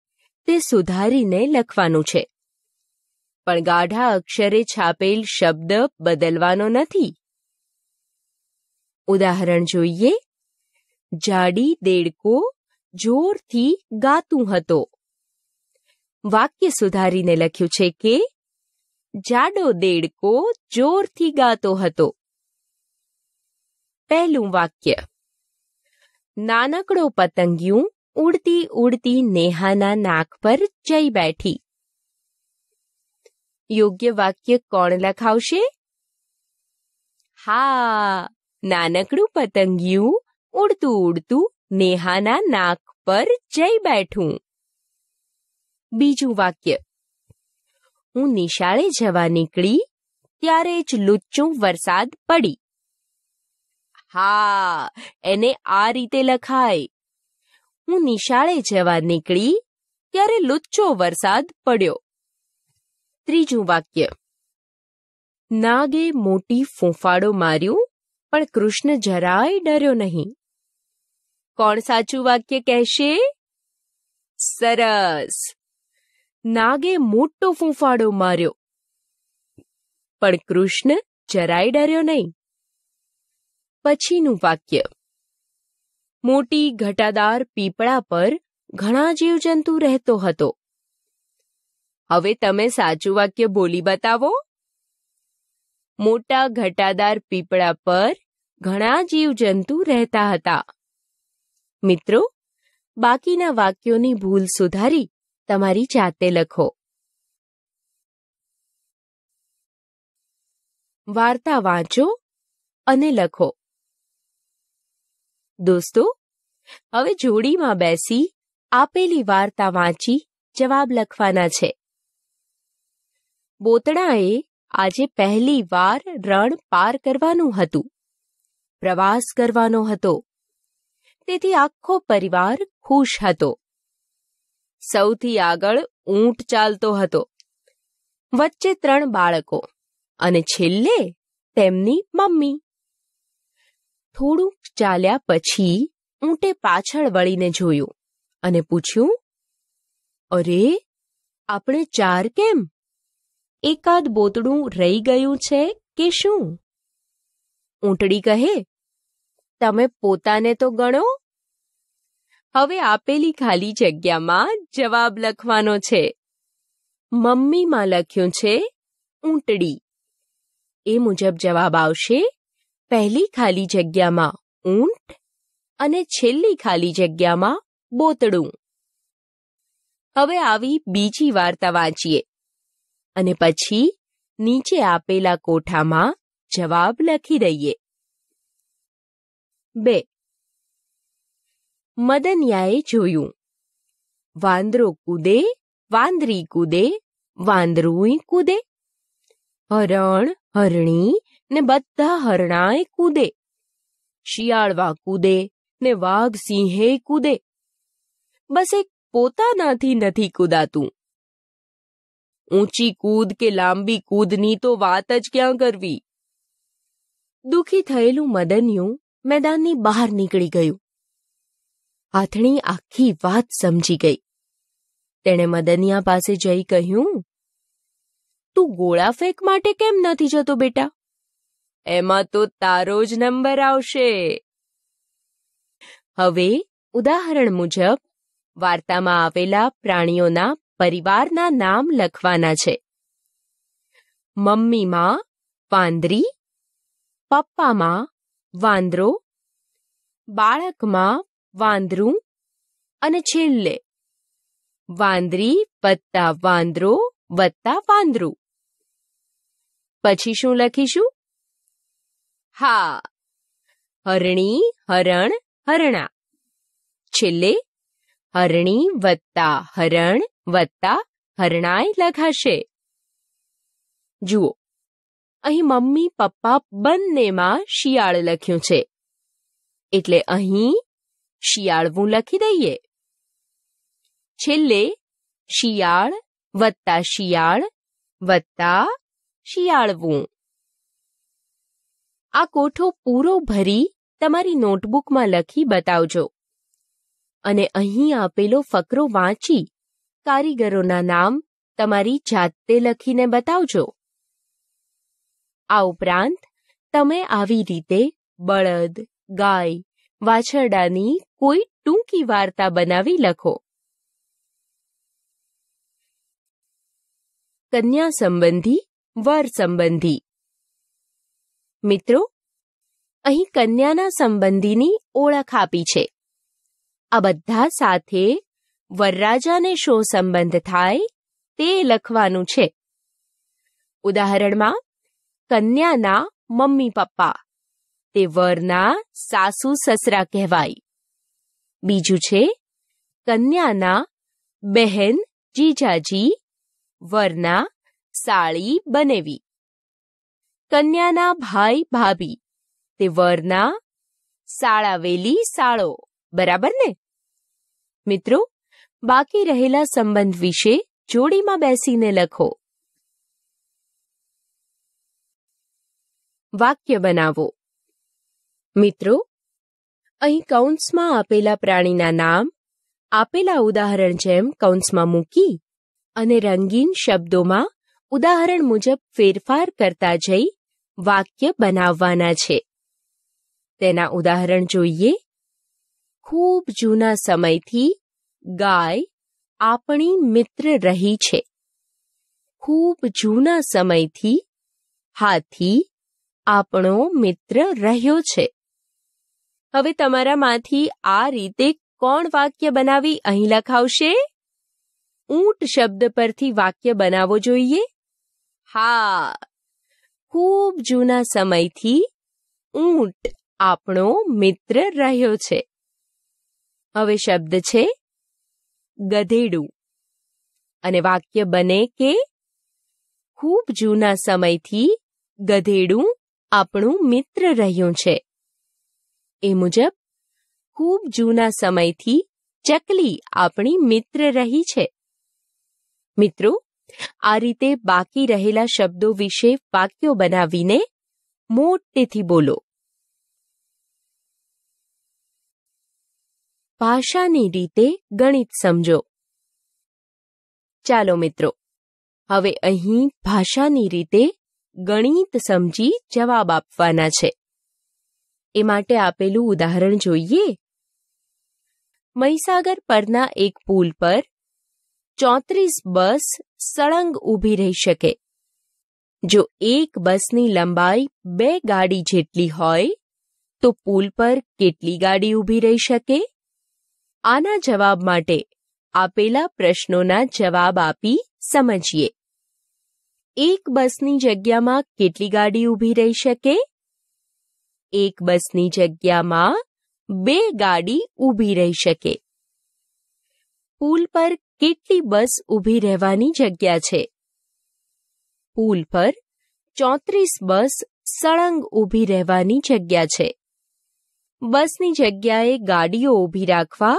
તે સુધારીને લખવાનું છે પણ ગાઢા અક્ષરે છાપેલ શબ્દ બદલવાનો નથી ઉદાહરણ જોઈએ જાડી દેડકો જોરથી ગાતું હતો વાક્ય સુધારીને લખ્યું છે કે જાડો દેડકો જોરથી ગાતો હતો પહેલું વાક્ય નાનકડો પતંગિયું ઉડતી ઉડતી નેહાના નાક પર જઈ બેઠી યોગ્ય વાક્ય કોણ લખાવશે હા નાનકડું પતંગિયું ઉડતું ઉડતું નેહાના નાક પર જઈ બેઠું બીજું વાક્ય હું નિશાળે જવા નીકળી ત્યારે જ લુચ્ચું વરસાદ પડી હા એને આ રીતે લખાય હું નિશાળે જવા નીકળી ત્યારે લુચ્ચો વરસાદ પડ્યો ત્રીજું વાક્ય નાગે મોટી ફૂંફાડો માર્યું પણ કૃષ્ણ જરાય ડર્યો નહીં કણ સાચું વાક્ય કહેશે સરસ નાગે મોટો ફુફાડો માર્યો પણ કૃષ્ણ જરાય ડર્યો નહીં પછીનું વાક્ય મોટી ઘટાદાર પીપળા પર ઘણા જીવજંતુ રહેતો હતો હવે તમે સાચું વાક્ય બોલી બતાવો મોટા ઘટાદાર પીપળા પર ઘણા જીવજંતુ રહેતા હતા મિત્રો બાકીના વાક્યોની ભૂલ સુધારી તમારી જાતે લખો વાર્તા વાંચો અને લખો દોસ્તો હવે જોડીમાં બેસી આપેલી વાર્તા વાંચી જવાબ લખવાના છે બોતડાએ આજે પહેલી વાર રણ પાર કરવાનું હતું પ્રવાસ કરવાનો હતો તેથી આખો પરિવાર ખુશ હતો સૌથી આગળ ઊંટ ચાલતો હતો વચ્ચે ત્રણ બાળકો અને છેલ્લે તેમની મમ્મી થોડુંક ચાલ્યા પછી ઊંટે પાછળ વળીને જોયું અને પૂછ્યું અરે આપણે ચાર કેમ એકાદ બોતડું રહી ગયું છે કે શું ઊંટડી કહે તમે પોતાને તો ગણો હવે આપેલી ખાલી જગ્યામાં જવાબ લખવાનો છે મમ્મીમાં લખ્યું છે ઊંટડી એ મુજબ જવાબ આવશે પહેલી ખાલી જગ્યામાં ઊંટ અને છેલ્લી ખાલી જગ્યામાં બોતડું હવે આવી બીજી વાર્તા વાંચીએ અને પછી નીચે આપેલા કોઠામાં જવાબ લખી દઈએ બે મદનિયાએ જોયું વાંદરો કૂદે વાંદરી કૂદે વાંદરુંય કૂદે હરણ હરણી ને બધા હરણાએ કૂદે શિયાળવા કૂદે ને વાઘ સિંહે કૂદે બસ એક પોતાનાથી નથી કૂદાતું ઊંચી કૂદ કે લાંબી કૂદની તો વાત જ ક્યાં કરવી દુખી થયેલું મદન્યું મેદાનની બહાર નીકળી ગયું આથણી આખી વાત સમજી ગઈ તેણે મદનિયા પાસે જઈ કહ્યું તું ગોળા ફેંક માટે કેમ નથી જતો બેટા એમાં તો તારો જ નંબર આવશે હવે ઉદાહરણ મુજબ વાર્તામાં આવેલા પ્રાણીઓના પરિવારના નામ લખવાના છે મમ્મીમાં વાંદરી પપ્પામાં વાંદરો બાળકમાં વાંદરું અને છેલ્લે વાંદરી વત્તા વાંદરો વત્તા વાંદરું પછી શું લખીશું હા હરણી હરણ હરણા છેલ્લે હરણી વત્તા હરણ વત્તા હરણાય લખાશે જુઓ અહીં મમ્મી પપ્પા બંનેમાં શિયાળ લખ્યું છે એટલે અહીં શિયાળવું લખી દઈએ છેલ્લે શિયાળ વત્તા શિયાળ વત્તા શિયાળવું આ કોઠો પૂરો ભરી તમારી નોટબુકમાં લખી બતાવજો અને અહીં આપેલો ફકરો વાંચી કારીગરોના નામ તમારી જાતે લખીને બતાવજો આ ઉપરાંત તમે આવી રીતે બળદ ગાય વાછરડાની કોઈ ટૂંકી વાર્તા બનાવી લખો કન્યા સંબંધી વર સંબંધી મિત્રો અહીં કન્યાના સંબંધીની ઓળખ આપી છે આ બધા સાથે વરરાજાને શો સંબંધ થાય તે લખવાનું છે ઉદાહરણમાં કન્યાના મમ્મી પપ્પા તે વરના સાસુ સસરા કહેવાય બીજું છે કન્યાના બહેન જીજાજી વરના સાળી બનેવી કન્યાના ભાઈ ભાભી તે વરના સાળાવેલી સાળો બરાબર ને મિત્રો બાકી રહેલા સંબંધ વિશે જોડીમાં બેસીને લખો વાક્ય બનાવો મિત્રો અહીં કૌંસમાં આપેલા પ્રાણીના નામ આપેલા ઉદાહરણ જેમ કૌંસમાં મૂકી અને રંગીન શબ્દોમાં ઉદાહરણ મુજબ ફેરફાર કરતા જઈ વાક્ય બનાવવાના છે તેના ઉદાહરણ જોઈએ ખૂબ જૂના સમયથી ગાય આપણી મિત્ર રહી છે ખૂબ જૂના સમયથી હાથી આપણો મિત્ર રહ્યો છે હવે તમારામાંથી આ રીતે કોણ વાક્ય બનાવી અહીં લખાવશે ઊંટ શબ્દ પરથી વાક્ય બનાવવો જોઈએ હા ખૂબ જૂના સમયથી ઊંટ આપણો મિત્ર રહ્યો છે હવે શબ્દ છે ગધેડું અને વાક્ય બને કે ખૂબ જૂના સમયથી ગધેડું આપણું મિત્ર રહ્યું છે એ મુજબ ખૂબ જૂના સમયથી ચકલી આપણી મિત્ર રહી છે મિત્રો આ રીતે બાકી રહેલા શબ્દો વિશે વાક્યો બનાવીને મોટેથી બોલો ભાષાની રીતે ગણિત સમજો ચાલો મિત્રો હવે અહીં ભાષાની રીતે ગણિત સમજી જવાબ આપવાના છે એ માટે આપેલું ઉદાહરણ જોઈએ મહીસાગર પરના એક પુલ પર ચોત્રીસ બસ સળંગ ઊભી રહી શકે જો એક બસની લંબાઈ બે ગાડી જેટલી હોય તો પુલ પર કેટલી ગાડી ઊભી રહી શકે આના જવાબ માટે આપેલા પ્રશ્નોના જવાબ આપી સમજીએ એક બસની જગ્યામાં કેટલી ગાડી ઊભી રહી શકે એક બસની જગ્યામાં બે ગાડી ઊભી રહી શકે પુલ પર કેટલી બસ ઊભી રહેવાની જગ્યા છે પુલ પર ચોત્રીસ બસ સળંગ ઊભી રહેવાની જગ્યા છે બસની જગ્યાએ ગાડીઓ ઊભી રાખવા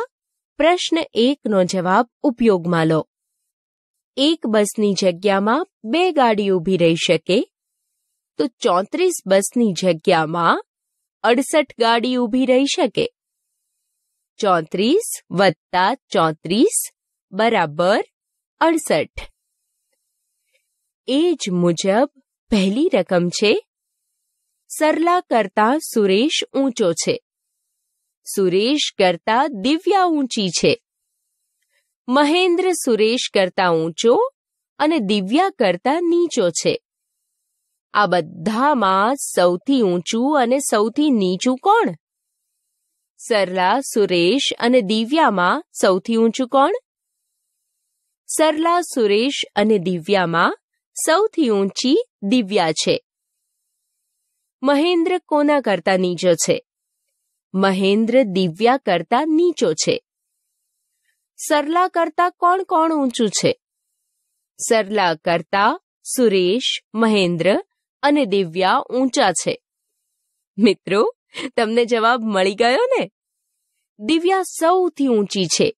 પ્રશ્ન એકનો જવાબ ઉપયોગમાં લો એક બસની જગ્યામાં બે ગાડી ઊભી રહી શકે તો ચોત્રીસ બસની જગ્યામાં અડસઠ ગાડી ઊભી રહી શકે ચોત્રીસ વત્તા ચોત્રીસ બરાબર અડસઠ એ જ મુજબ પહેલી રકમ છે સરલા કરતા સુરેશ ઊંચો છે સુરેશ કરતા દિવ્યા ઊંચી છે મહેન્દ્ર સુરેશ કરતા ઊંચો અને દિવ્યા કરતા નીચો છે આ બધામાં સૌથી ઊંચું અને સૌથી નીચું કોણ સરલા સુરેશ અને દિવ્યામાં સૌથી ઊંચું કોણ સરલા સુરેશ અને દિવ્યામાં સૌથી ઊંચી દિવ્યા છે મહેન્દ્ર કોના કરતા નીચો છે મહેન્દ્ર દિવ્યા કરતા નીચો છે સરલા કરતા કોણ કોણ ઊંચું છે સરલા કરતા સુરેશ મહેન્દ્ર અને દિવ્યા ઊંચા છે મિત્રો તમને જવાબ મળી ગયો ને દિવ્યા સૌથી ઊંચી છે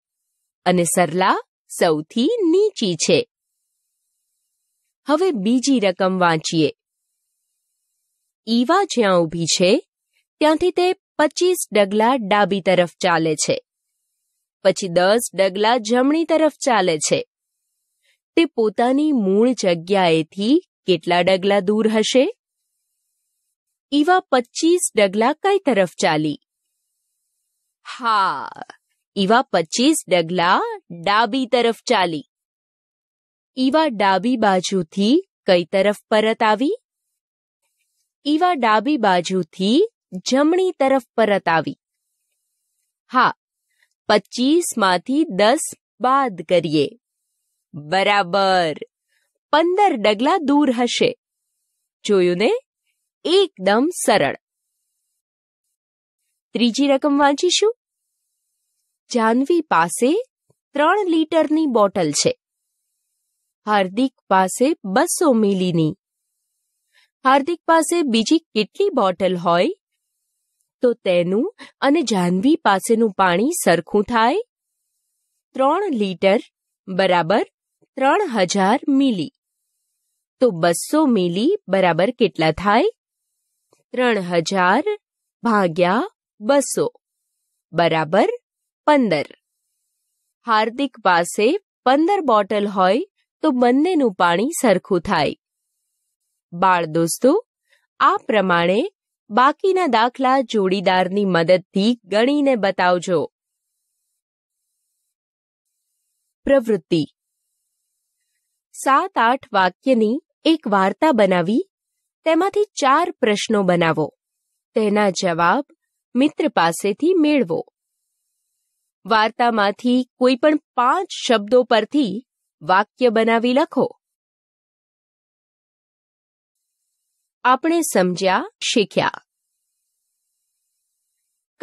અને સરલા સૌથી નીચી છે હવે બીજી રકમ વાંચીએ ઈવા જ્યાં ઊભી છે ત્યાંથી તે પચીસ ડગલા ડાબી તરફ ચાલે છે પછી દસ ડગલા જમણી તરફ ચાલે છે તે પોતાની મૂળ જગ્યાએથી કેટલા ડગલા દૂર હશે ઈવા પચીસ ડગલા કઈ તરફ ચાલી હા ઈવા પચીસ ડગલા ડાબી તરફ ચાલી ઈવા ડાબી બાજુથી કઈ તરફ પરત આવી ઈવા ડાબી બાજુથી જમણી તરફ પરત આવી હા પચીસમાંથી દસ બાદ કરીએ બરાબર પંદર ડગલા દૂર હશે જોયું ને એકદમ સરળ ત્રીજી રકમ વાંચીશું જાનવી પાસે ત્રણ લીટરની બોટલ છે હાર્દિક પાસે બસો મિલીની હાર્દિક પાસે બીજી કેટલી બોટલ હોય તો તેનું અને જાનવી પાસેનું પાણી સરખું થાય ત્રણ લીટર બરાબર ત્રણ હજાર મિલી તો બસો મિલી બરાબર કેટલા થાય ત્રણ હજાર ભાગ્યા બસો બરાબર પંદર હાર્દિક પાસે પંદર બોટલ હોય તો બંનેનું પાણી સરખું થાય બાળ દોસ્તો આ પ્રમાણે બાકીના દાખલા જોડીદારની મદદથી ગણીને બતાવજો પ્રવૃત્તિ સાત આઠ વાક્યની એક વાર્તા બનાવી તેમાંથી ચાર પ્રશ્નો બનાવો તેના જવાબ મિત્ર પાસેથી મેળવો વાર્તામાંથી કોઈ પણ પાંચ શબ્દો પરથી વાક્ય બનાવી લખો આપણે સમજ્યા શીખ્યા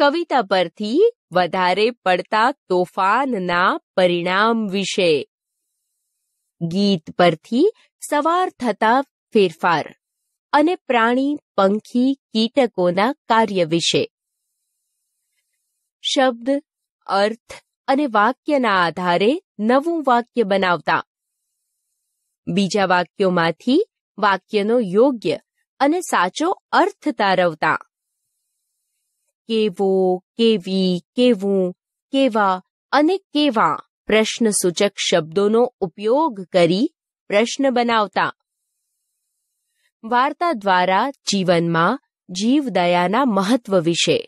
કવિતા પરથી વધારે પડતા તોફાનના પરિણામ વિશે ગીત પરથી સવાર થતા ફેરફાર અને પ્રાણી પંખી કીટકોના કાર્ય વિશે શબ્દ અર્થ અને વાક્યના આધારે નવું વાક્ય બનાવતા બીજા વાક્યોમાંથી વાક્યનો યોગ્ય અને સાચો અર્થ તારવતા કેવો કેવી કેવું કેવા અને કેવા પ્રશ્ન સૂચક શબ્દોનો ઉપયોગ કરી પ્રશ્ન બનાવતા વાર્તા દ્વારા જીવનમાં જીવદયાના મહત્વ વિશે